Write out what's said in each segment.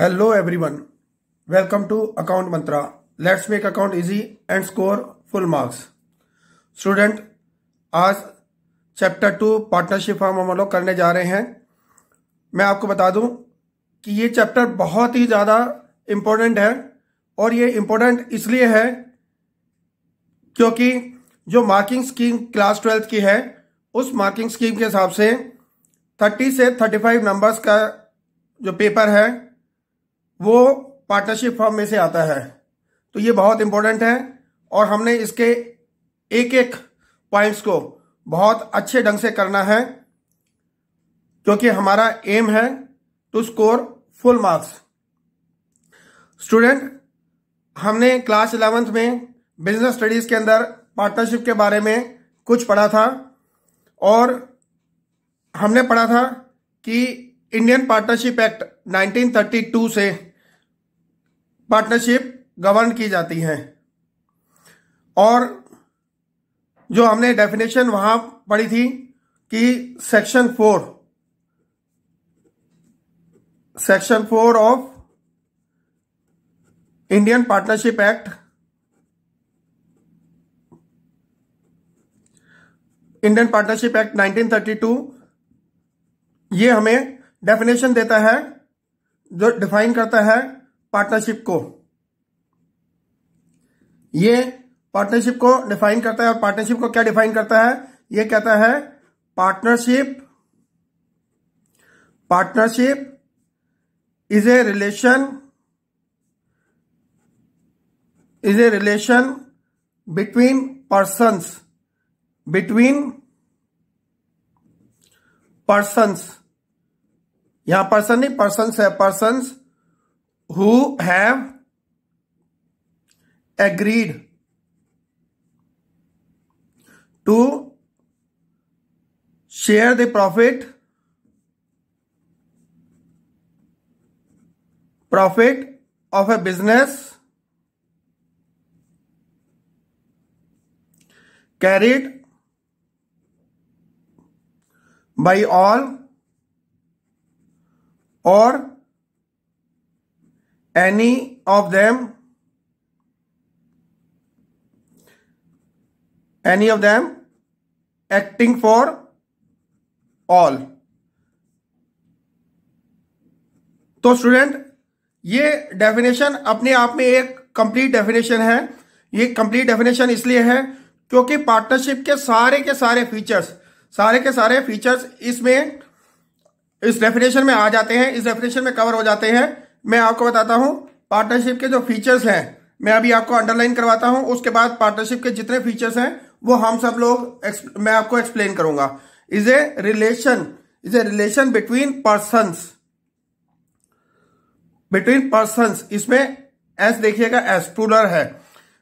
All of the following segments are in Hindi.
Hello everyone welcome to account Mantra let's make account easy and score full marks student आज चैप्टर टू पार्टनरशिप हम हम लोग करने जा रहे हैं मैं आपको बता दूं कि ये चैप्टर बहुत ही ज़्यादा इम्पोर्टेंट है और ये इम्पोर्टेंट इसलिए है क्योंकि जो मार्किंग स्कीम क्लास ट्वेल्थ की है उस मार्किंग स्कीम के हिसाब से थर्टी से थर्टी नंबर्स का जो पेपर है वो पार्टनरशिप फॉर्म में से आता है तो ये बहुत इंपॉर्टेंट है और हमने इसके एक एक पॉइंट्स को बहुत अच्छे ढंग से करना है क्योंकि हमारा एम है to score full marks student हमने क्लास इलेवेंथ में बिजनेस स्टडीज के अंदर पार्टनरशिप के बारे में कुछ पढ़ा था और हमने पढ़ा था कि इंडियन पार्टनरशिप एक्ट 1932 से पार्टनरशिप गवर्न की जाती हैं और जो हमने डेफिनेशन वहां पढ़ी थी कि section four section four of Indian partnership act Indian partnership act 1932 ये हमें डेफिनेशन देता है जो डिफाइन करता है पार्टनरशिप को ये पार्टनरशिप को डिफाइन करता है और पार्टनरशिप को क्या डिफाइन करता है ये कहता है partnership partnership is a relation is a relation between persons between persons यहां पर्सन नहीं पर्सन्स है persons who have agreed to share the profit profit of a business carried by all or any of them any of them acting for all तो स्टूडेंट ये डेफिनेशन अपने आप में एक कंप्लीट डेफिनेशन है ये कंप्लीट डेफिनेशन इसलिए है क्योंकि पार्टनरशिप के सारे के सारे फीचर्स सारे के सारे फीचर्स इसमें इस डेफिनेशन में आ जाते हैं इस डेफिनेशन में कवर हो जाते हैं मैं आपको बताता हूँ पार्टनरशिप के जो फीचर्स हैं मैं अभी आपको अंडरलाइन करवाता हूँ उसके बाद पार्टनरशिप के जितने फीचर्स हैं वो हम सब लोग मैं आपको एक्सप्लेन करूंगा is a relation is a relation between person between person इसमें एस देखिएगा एस टूलर है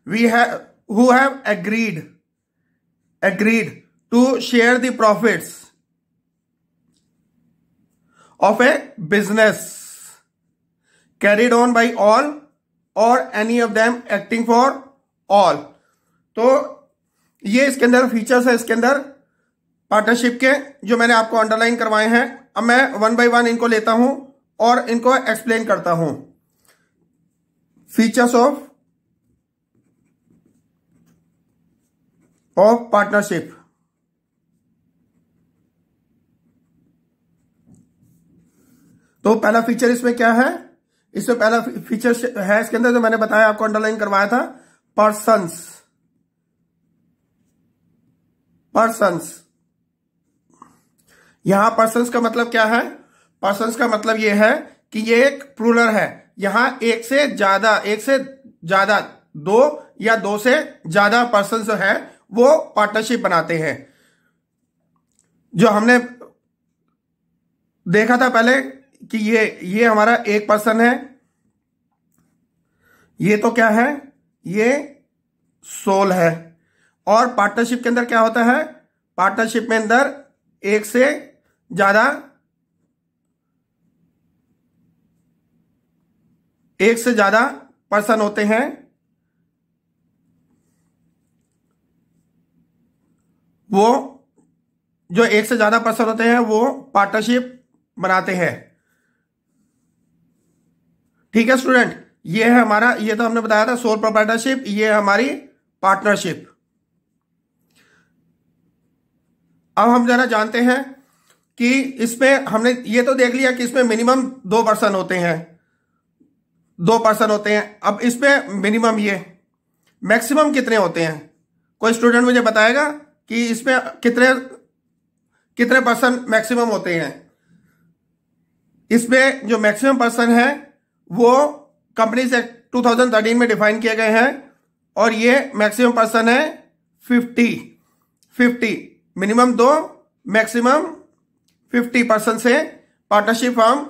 we have have agreed agreed to share the profits of a business carried on by all or any of them acting for all तो ये इसके अंदर फीचर्स है इसके अंदर पार्टनरशिप के जो मैंने आपको अंडरलाइन करवाए हैं अब मैं वन बाई वन इनको लेता हूं और इनको एक्सप्लेन करता हूं फीचर्स ऑफ ऑफ पार्टनरशिप तो पहला फीचर इसमें क्या है इससे पहला फीचर है इसके अंदर जो मैंने बताया आपको अंडरलाइन करवाया था पर्सन पर्सन यहां पर्सन का मतलब क्या है पर्सन का मतलब यह है कि यह एक प्रूलर है यहां एक से ज्यादा एक से ज्यादा दो या दो से ज्यादा पर्सन जो है वो पार्टनरशिप बनाते हैं जो हमने देखा था पहले कि ये ये हमारा एक पर्सन है ये तो क्या है ये सोल है और पार्टनरशिप के अंदर क्या होता है पार्टनरशिप में अंदर एक से ज्यादा एक से ज्यादा पर्सन होते हैं वो जो एक से ज्यादा पर्सन होते हैं वो पार्टनरशिप बनाते हैं ठीक है स्टूडेंट ये है हमारा ये तो हमने बताया था सोल प्रोपार्टनरशिप ये है हमारी पार्टनरशिप अब हम जरा जानते हैं कि इसमें हमने ये तो देख लिया कि इसमें मिनिमम दो पर्सन होते हैं दो पर्सन होते हैं अब इसमें मिनिमम ये मैक्सिमम कितने होते हैं कोई स्टूडेंट मुझे बताएगा कि इसमें कितने कितने पर्सन मैक्सिमम होते हैं इसमें जो मैक्सिमम पर्सन है वो कंपनीज एक्ट टू में डिफाइन किए गए हैं और ये मैक्सिमम पर्सन है 50 50 मिनिमम दो मैक्सिमम 50 पर्सन से पार्टनरशिप फॉर्म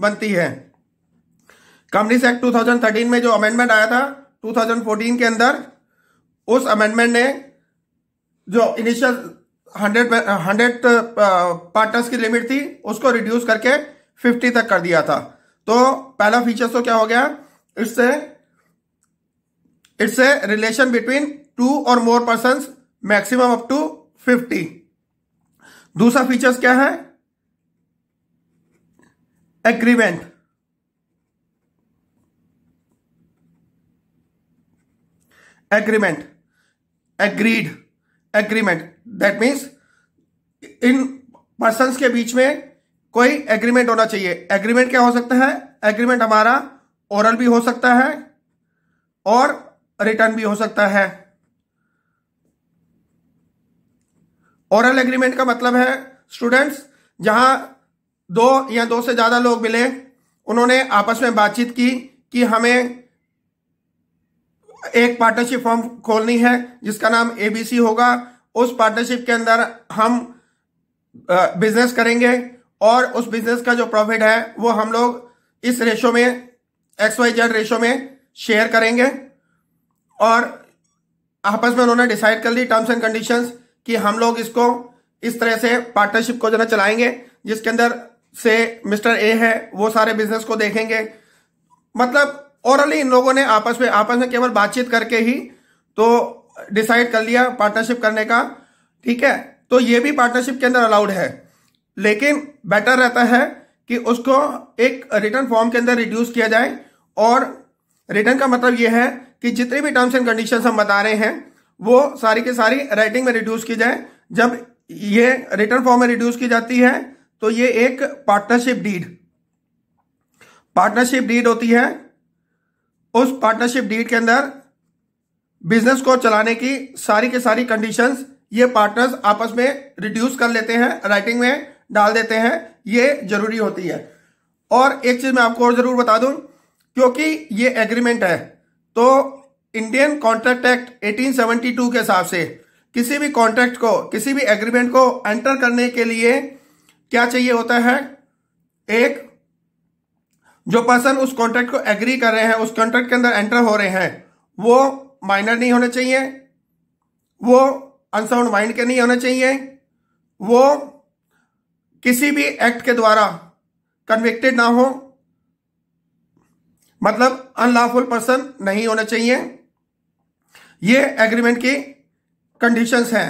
बनती है कंपनीज एक्ट 2013 में जो अमेंडमेंट आया था 2014 के अंदर उस अमेंडमेंट ने जो इनिशियल हंड्रेड हंड्रेड पार्टनर्स की लिमिट थी उसको रिड्यूस करके फिफ्टी तक कर दिया था तो पहला फीचर तो क्या हो गया it's a it's a relation between two or more person maximum up to fifty दूसरा फीचर्स क्या है agreement agreement agreed agreement that means in person के बीच में कोई एग्रीमेंट होना चाहिए एग्रीमेंट क्या हो सकता है एग्रीमेंट हमारा ओरल भी हो सकता है और रिटर्न भी हो सकता है ओरल एग्रीमेंट का मतलब है स्टूडेंट्स जहां दो या दो से ज्यादा लोग मिले उन्होंने आपस में बातचीत की कि हमें एक पार्टनरशिप फॉर्म खोलनी है जिसका नाम एबीसी होगा उस पार्टनरशिप के अंदर हम बिजनेस करेंगे और उस बिजनेस का जो प्रॉफिट है वो हम लोग इस रेशो में एक्स वाई जेड रेशो में शेयर करेंगे और आपस में उन्होंने डिसाइड कर ली टर्म्स एंड कंडीशंस कि हम लोग इसको इस तरह से पार्टनरशिप को जो है चलाएंगे जिसके अंदर से मिस्टर ए है वो सारे बिजनेस को देखेंगे मतलब ओरली इन लोगों ने आपस में आपस में केवल बातचीत करके ही तो डिसाइड कर लिया पार्टनरशिप करने का ठीक है तो ये भी पार्टनरशिप के अंदर अलाउड है लेकिन बेटर रहता है कि उसको एक रिटर्न फॉर्म के अंदर रिड्यूस किया जाए और रिटर्न का मतलब यह है कि जितने भी टर्म्स एंड कंडीशन हम बता रहे हैं वो सारी के सारी राइटिंग में रिड्यूस की जाए जब ये रिटर्न फॉर्म में रिड्यूस की जाती है तो ये एक पार्टनरशिप डीड पार्टनरशिप डीड होती है उस पार्टनरशिप डीड के अंदर बिजनेस को चलाने की सारी के सारी कंडीशंस ये पार्टनर्स आपस में रिड्यूस कर लेते हैं राइटिंग में डाल देते हैं ये जरूरी होती है और एक चीज मैं आपको और जरूर बता दूं क्योंकि ये एग्रीमेंट है तो इंडियन कॉन्ट्रैक्ट एक्ट 1872 के हिसाब से किसी भी कॉन्ट्रैक्ट को किसी भी एग्रीमेंट को एंटर करने के लिए क्या चाहिए होता है एक जो पर्सन उस कॉन्ट्रैक्ट को एग्री कर रहे हैं उस कॉन्ट्रैक्ट के अंदर एंटर हो रहे हैं वो माइनर नहीं होने चाहिए वो अनसाउंड माइंड के नहीं होने चाहिए वो किसी भी एक्ट के द्वारा कन्विक्टेड ना हो मतलब अनलॉफुल पर्सन नहीं होना चाहिए ये एग्रीमेंट की कंडीशंस हैं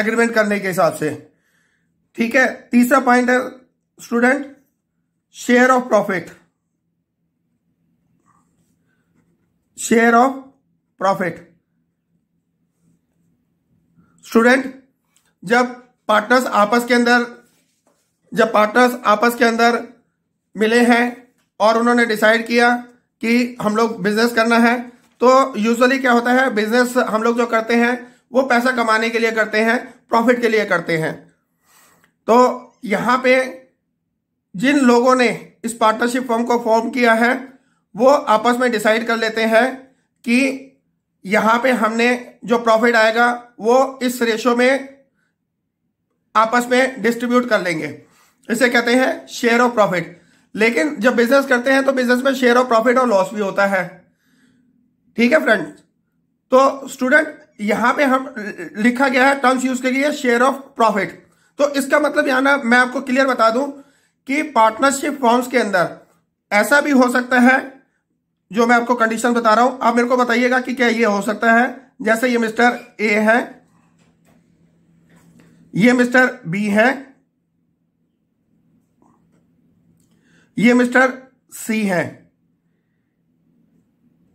एग्रीमेंट करने के हिसाब से ठीक है तीसरा पॉइंट है student share of profit share of profit student जब पार्टनर्स आपस के अंदर जब पार्टनर्स आपस के अंदर मिले हैं और उन्होंने डिसाइड किया कि हम लोग बिजनेस करना है तो यूजुअली क्या होता है बिजनेस हम लोग जो करते हैं वो पैसा कमाने के लिए करते हैं प्रॉफिट के लिए करते हैं तो यहाँ पे जिन लोगों ने इस पार्टनरशिप फॉर्म को फॉर्म किया है वो आपस में डिसाइड कर लेते हैं कि यहाँ पे हमने जो प्रॉफिट आएगा वो इस रेशो में आपस में डिस्ट्रीब्यूट कर लेंगे इसे कहते हैं शेयर ऑफ प्रॉफिट लेकिन जब बिजनेस करते हैं तो बिजनेस में शेयर ऑफ प्रॉफिट और लॉस भी होता है ठीक है फ्रेंड तो स्टूडेंट यहां पे हम लिखा गया है टर्म्स यूज लिए शेयर ऑफ प्रॉफिट तो इसका मतलब यहां ना मैं आपको क्लियर बता दूं कि पार्टनरशिप फॉर्म्स के अंदर ऐसा भी हो सकता है जो मैं आपको कंडीशन बता रहा हूं आप मेरे को बताइएगा कि क्या ये हो सकता है जैसे ये मिस्टर ए है ये मिस्टर बी है ये मिस्टर सी हैं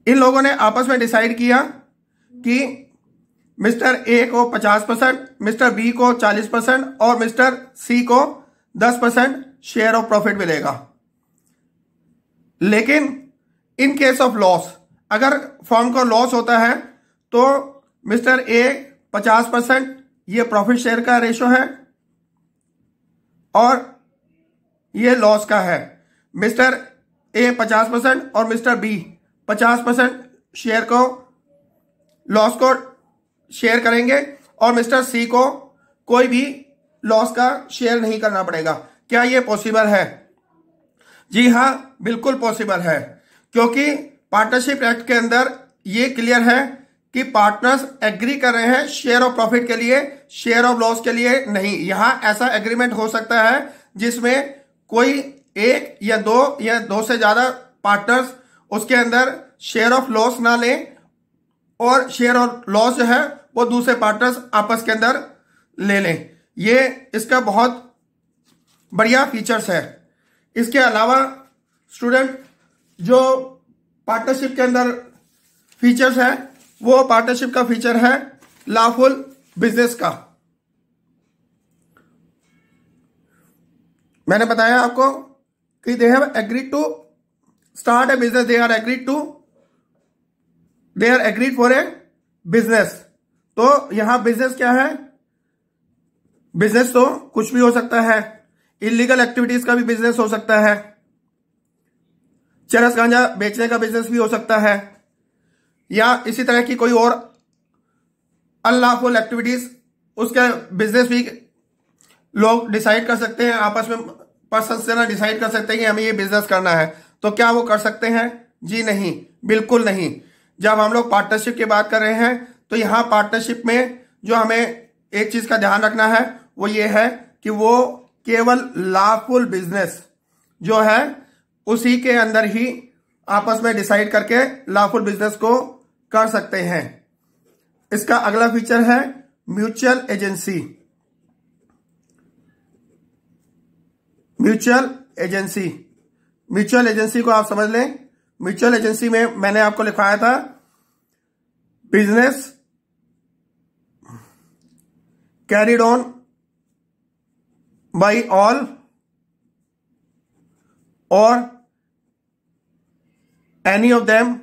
इन लोगों ने आपस में डिसाइड किया कि मिस्टर ए को 50 परसेंट मिस्टर बी को 40 परसेंट और मिस्टर सी को 10 परसेंट शेयर ऑफ प्रॉफिट मिलेगा लेकिन इन केस ऑफ लॉस अगर फॉर्म को लॉस होता है तो मिस्टर ए 50 परसेंट ये प्रॉफिट शेयर का रेशो है और ये लॉस का है मिस्टर ए पचास परसेंट और मिस्टर बी पचास परसेंट शेयर को लॉस को शेयर करेंगे और मिस्टर सी को कोई भी लॉस का शेयर नहीं करना पड़ेगा क्या ये पॉसिबल है जी हाँ बिल्कुल पॉसिबल है क्योंकि पार्टनरशिप एक्ट के अंदर ये क्लियर है कि पार्टनर्स एग्री कर रहे हैं शेयर ऑफ प्रॉफिट के लिए शेयर ऑफ लॉस के लिए नहीं यहां ऐसा एग्रीमेंट हो सकता है जिसमें कोई एक या दो या दो से ज्यादा पार्टनर्स उसके अंदर शेयर ऑफ लॉस ना लें और शेयर ऑफ लॉस जो है वो दूसरे पार्टनर्स आपस के अंदर ले लें ये इसका बहुत बढ़िया फीचर्स है इसके अलावा स्टूडेंट जो पार्टनरशिप के अंदर फीचर्स है वो पार्टनरशिप का फीचर है लाफुल बिजनेस का मैंने बताया आपको they have agreed to start a business they are agreed to they are agreed for a business तो यहां बिजनेस क्या है बिजनेस तो कुछ भी हो सकता है इलीगल एक्टिविटीज का भी बिजनेस हो सकता है चरस गांजा बेचने का बिजनेस भी हो सकता है या इसी तरह की कोई और अनलॉफुल एक्टिविटीज उसका बिजनेस भी लोग डिसाइड कर सकते हैं आपस में पर्सन से ना डिसाइड कर सकते हैं कि हमें ये बिजनेस करना है तो क्या वो कर सकते हैं जी नहीं बिल्कुल नहीं जब हम लोग पार्टनरशिप की बात कर रहे हैं तो यहाँ पार्टनरशिप में जो हमें एक चीज का ध्यान रखना है वो ये है कि वो केवल लाभफुल बिजनेस जो है उसी के अंदर ही आपस में डिसाइड करके लाभफुल बिजनेस को कर सकते हैं इसका अगला फीचर है mutual agency mutual agency mutual agency को आप समझ लें म्यूचुअल एजेंसी में मैंने आपको लिखवाया था business carried on by all or any of them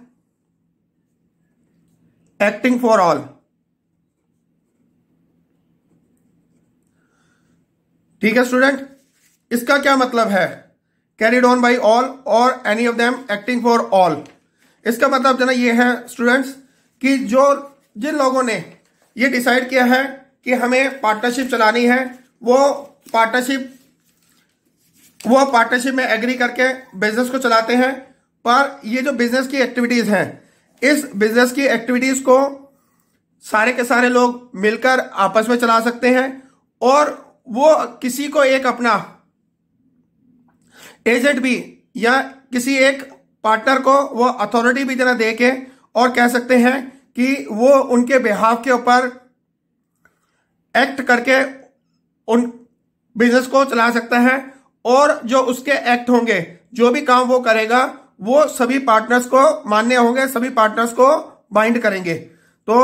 acting for all ठीक है स्टूडेंट इसका क्या मतलब है carried on by all or any of them acting for all इसका मतलब जना ये है स्टूडेंट्स कि जो जिन लोगों ने ये डिसाइड किया है कि हमें पार्टनरशिप चलानी है वो पार्टनरशिप वो पार्टनरशिप में एग्री करके बिजनेस को चलाते हैं पर ये जो बिजनेस की एक्टिविटीज हैं इस बिजनेस की एक्टिविटीज को सारे के सारे लोग मिलकर आपस में चला सकते हैं और वो किसी को एक अपना एजेंट भी या किसी एक पार्टनर को वो अथॉरिटी भी जरा दे के और कह सकते हैं कि वो उनके बिहाव के ऊपर एक्ट करके उन बिजनेस को चला सकता है और जो उसके एक्ट होंगे जो भी काम वो करेगा वो सभी पार्टनर्स को मान्य होंगे सभी पार्टनर्स को बाइंड करेंगे तो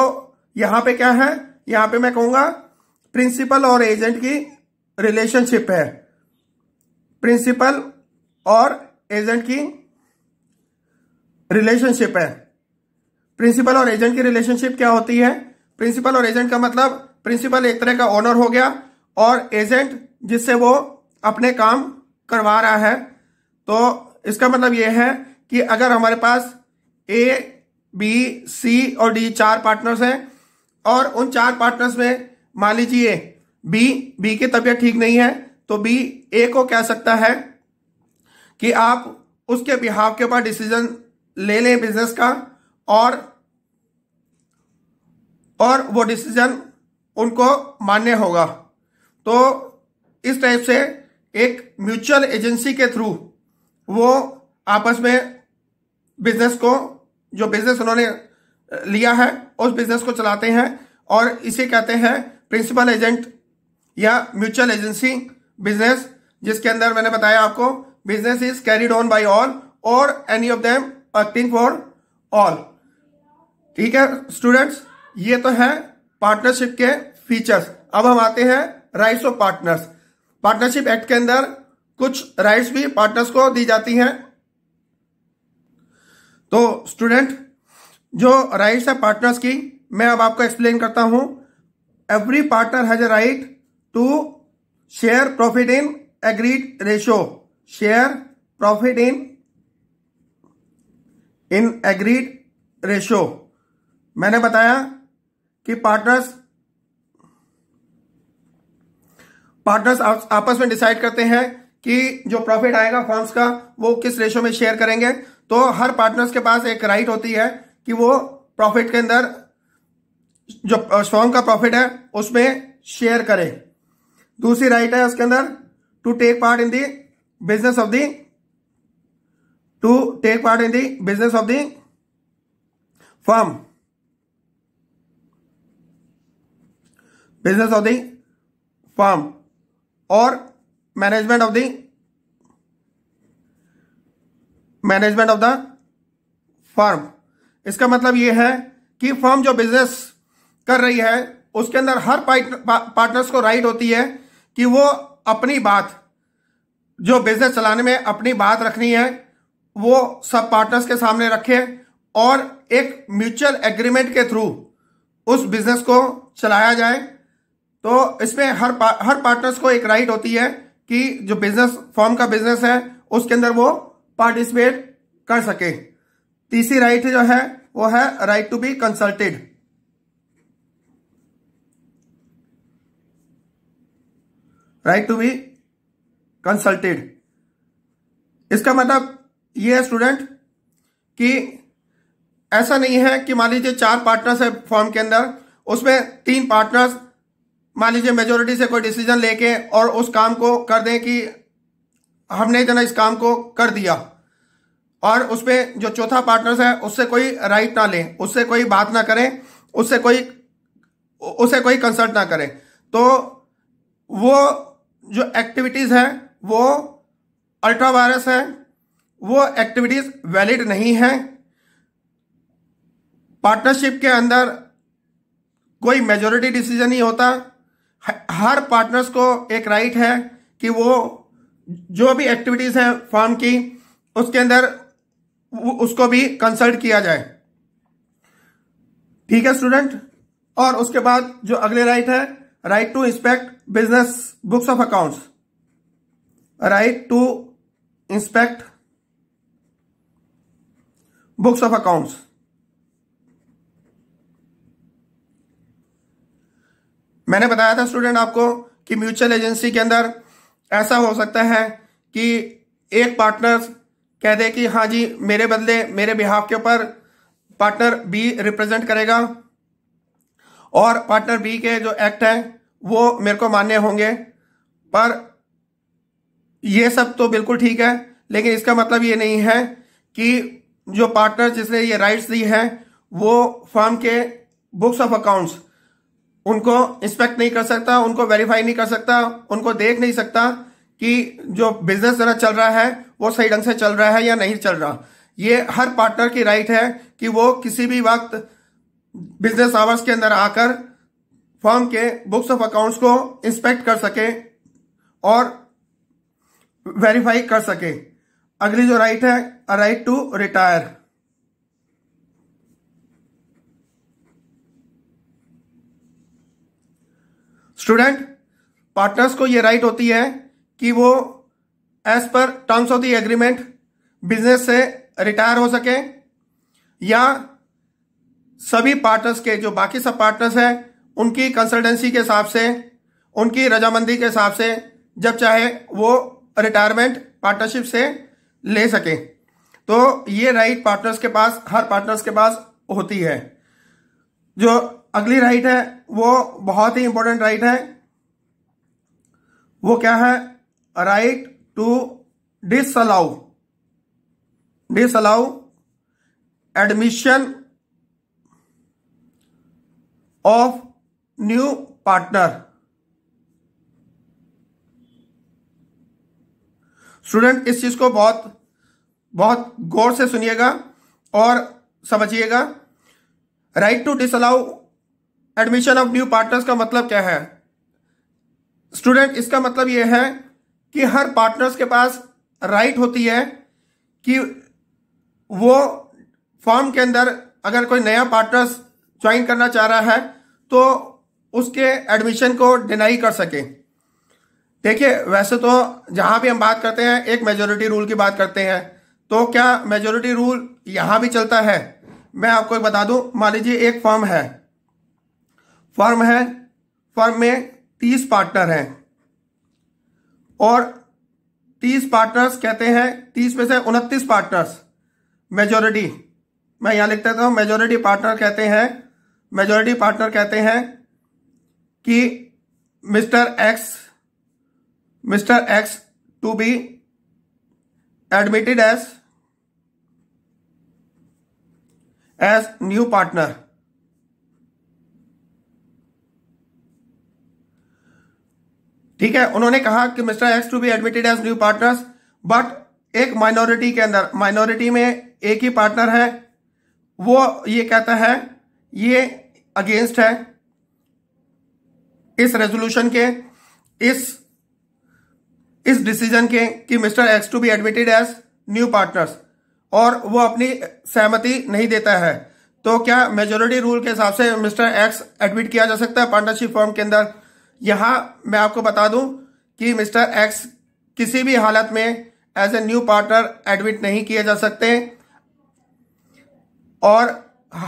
यहां पे क्या है यहां पे मैं कहूंगा प्रिंसिपल और एजेंट की रिलेशनशिप है प्रिंसिपल और एजेंट की रिलेशनशिप है प्रिंसिपल और एजेंट की रिलेशनशिप क्या होती है प्रिंसिपल और एजेंट का मतलब प्रिंसिपल एक तरह का ओनर हो गया और एजेंट जिससे वो अपने काम करवा रहा है तो इसका मतलब यह है कि अगर हमारे पास ए बी सी और डी चार पार्टनर्स हैं और उन चार पार्टनर्स में मान लीजिए बी बी की तबीयत ठीक नहीं है तो बी ए को कह सकता है कि आप उसके बिहाव के ऊपर डिसीजन ले लें बिजनेस का और और वो डिसीजन उनको मान्य होगा तो इस टाइप से एक म्यूचुअल एजेंसी के थ्रू वो आपस में बिजनेस को जो बिजनेस उन्होंने लिया है उस बिजनेस को चलाते हैं और इसे कहते हैं प्रिंसिपल एजेंट या म्यूचुअल एजेंसी बिजनेस जिसके अंदर मैंने बताया आपको business is carried on by all or any of them acting for all ठीक है स्टूडेंट्स ये तो है पार्टनरशिप के फीचर्स अब हम आते हैं rights of partners partnership act के अंदर कुछ राइट्स भी पार्टनर्स को दी जाती हैं तो स्टूडेंट जो राइट्स है पार्टनर्स की मैं अब आपको एक्सप्लेन करता हूं every partner has a right to share profit in agreed ratio share profit in in agreed ratio मैंने बताया कि पार्टनर्स पार्टनर्स आप, आपस में डिसाइड करते हैं कि जो प्रॉफिट आएगा फॉर्म्स का वो किस रेशो में शेयर करेंगे तो हर पार्टनर्स के पास एक राइट होती है कि वो प्रॉफिट के अंदर जो फॉर्म का प्रॉफिट है उसमें शेयर करें दूसरी राइट है उसके अंदर to take part in the business of the to take part in the business of the firm business of the firm or management of the management of the firm इसका मतलब यह है कि फर्म जो बिजनेस कर रही है उसके अंदर हर पार्टनर्स को राइट होती है कि वो अपनी बात जो बिजनेस चलाने में अपनी बात रखनी है वो सब पार्टनर्स के सामने रखे और एक म्यूचुअल एग्रीमेंट के थ्रू उस बिजनेस को चलाया जाए तो इसमें हर पा, हर पार्टनर्स को एक राइट होती है कि जो बिजनेस फॉर्म का बिजनेस है उसके अंदर वो पार्टिसिपेट कर सके तीसरी राइट जो है वो है right to be consulted right to be consulted इसका मतलब ये है स्टूडेंट कि ऐसा नहीं है कि मान लीजिए चार पार्टनर्स है फॉर्म के अंदर उसमें तीन पार्टनर्स मान लीजिए मेजोरिटी से कोई डिसीजन लेके और उस काम को कर दें कि हमने जना इस काम को कर दिया और उसमें जो चौथा पार्टनर्स है उससे कोई राइट ना लें उससे कोई बात ना करें उससे कोई उसे कोई कंसल्ट ना करें तो वो जो एक्टिविटीज़ है वो अल्ट्रा वायरस है वो एक्टिविटीज वैलिड नहीं है पार्टनरशिप के अंदर कोई मेजोरिटी डिसीजन नहीं होता हर पार्टनर्स को एक राइट है कि वो जो भी एक्टिविटीज हैं फॉर्म की उसके अंदर उसको भी कंसल्ट किया जाए ठीक है स्टूडेंट और उसके बाद जो अगले राइट है right to inspect business books of accounts right to inspect books of accounts मैंने बताया था स्टूडेंट आपको कि म्यूचुअल एजेंसी के अंदर ऐसा हो सकता है कि एक पार्टनर कह दे कि हाँ जी मेरे बदले मेरे बिहाफ के ऊपर पार्टनर बी रिप्रेजेंट करेगा और पार्टनर बी के जो एक्ट हैं वो मेरे को मान्य होंगे पर ये सब तो बिल्कुल ठीक है लेकिन इसका मतलब ये नहीं है कि जो पार्टनर जिसने ये राइट्स दी हैं वो फर्म के बुक्स ऑफ अकाउंट्स उनको इंस्पेक्ट नहीं कर सकता उनको वेरीफाई नहीं कर सकता उनको देख नहीं सकता कि जो बिजनेस जरा चल रहा है वो सही ढंग से चल रहा है या नहीं चल रहा ये हर पार्टनर की राइट है कि वो किसी भी वक्त बिजनेस आवर्स के अंदर आकर फर्म के बुक्स ऑफ अकाउंट्स को इंस्पेक्ट कर सके और वेरीफाई कर सके अगली जो राइट है right to retire student partners को यह राइट होती है कि वो as per terms of the agreement business से रिटायर हो सके या सभी पार्टनर्स के जो बाकी सब पार्टनर्स हैं उनकी कंसल्टेंसी के हिसाब से उनकी रजामंदी के हिसाब से जब चाहे वो रिटायरमेंट पार्टनरशिप से ले सके तो ये राइट पार्टनर्स के पास हर पार्टनर्स के पास होती है जो अगली राइट है वो बहुत ही इंपॉर्टेंट राइट है वो क्या है right to disallow disallow admission of new partner student इस चीज़ को बहुत बहुत गौर से सुनिएगा और समझिएगा right to disallow admission of new partners का मतलब क्या है स्टूडेंट इसका मतलब यह है कि हर पार्टनर्स के पास राइट होती है कि वो फॉर्म के अंदर अगर कोई नया पार्टनर्स ज्वाइन करना चाह रहा है तो उसके एडमिशन को डिनाई कर सके देखिए वैसे तो जहां भी हम बात करते हैं एक मेजोरिटी रूल की बात करते हैं तो क्या मेजोरिटी रूल यहां भी चलता है मैं आपको बता दूं मान लीजिए एक फर्म है फर्म है फर्म में तीस पार्टनर हैं और तीस पार्टनर्स कहते हैं तीस में से उनतीस पार्टनर्स मेजोरिटी मैं यहां लिखता था मेजोरिटी पार्टनर कहते हैं मेजोरिटी पार्टनर कहते हैं कि mister X Mr. X to be admitted as as new partner. ठीक है उन्होंने कहा कि mister X to be admitted as new partners but एक माइनॉरिटी के अंदर माइनॉरिटी में एक ही पार्टनर है वो ये कहता है ये अगेंस्ट है इस रेजोल्यूशन के इस इस डिसीजन के कि mister X to be admitted as new partners और वो अपनी सहमति नहीं देता है तो क्या मेजोरिटी रूल के हिसाब से मिस्टर एक्स एडमिट किया जा सकता है पार्टनरशिप फॉर्म के अंदर यहाँ मैं आपको बता दूं कि मिस्टर एक्स किसी भी हालत में as a new partner admit नहीं किए जा सकते और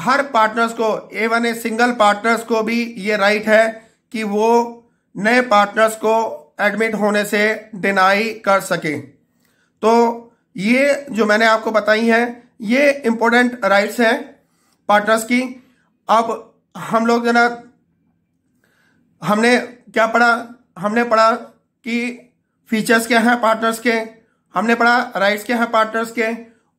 हर पार्टनर्स को एवन ए सिंगल पार्टनर्स को भी ये राइट है कि वो नए पार्टनर्स को एडमिट होने से डिनाई कर सके तो ये जो मैंने आपको बताई है ये इम्पोर्टेंट राइट्स हैं पार्टनर्स की अब हम लोग ना हमने क्या पढ़ा हमने पढ़ा कि फीचर्स क्या हैं पार्टनर्स के हमने पढ़ा राइट्स क्या हैं पार्टनर्स के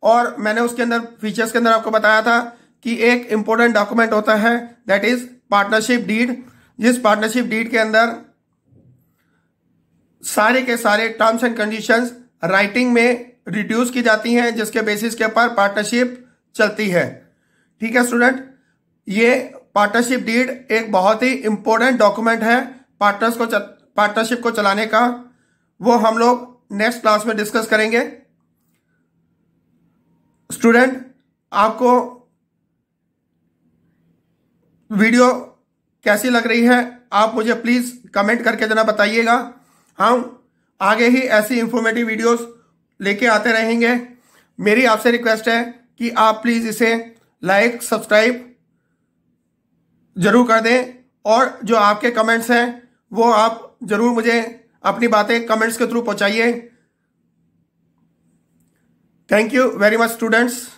और मैंने उसके अंदर फीचर्स के अंदर आपको बताया था कि एक इंपॉर्टेंट डॉक्यूमेंट होता है दैट इज पार्टनरशिप डीड जिस पार्टनरशिप डीड के अंदर सारे के सारे टर्म्स एंड कंडीशंस राइटिंग में रिड्यूस की जाती हैं जिसके बेसिस के ऊपर पार्टनरशिप चलती है ठीक है स्टूडेंट ये पार्टनरशिप डीड एक बहुत ही इंपॉर्टेंट डॉक्यूमेंट है पार्टनर्स को पार्टनरशिप को चलाने का वो हम लोग नेक्स्ट क्लास में डिस्कस करेंगे स्टूडेंट आपको वीडियो कैसी लग रही है आप मुझे प्लीज़ कमेंट करके जना बताइएगा हम हाँ, आगे ही ऐसी इंफॉर्मेटिव वीडियोस लेके आते रहेंगे मेरी आपसे रिक्वेस्ट है कि आप प्लीज़ इसे लाइक सब्सक्राइब जरूर कर दें और जो आपके कमेंट्स हैं वो आप जरूर मुझे अपनी बातें कमेंट्स के थ्रू पहुंचाइए thank you very much students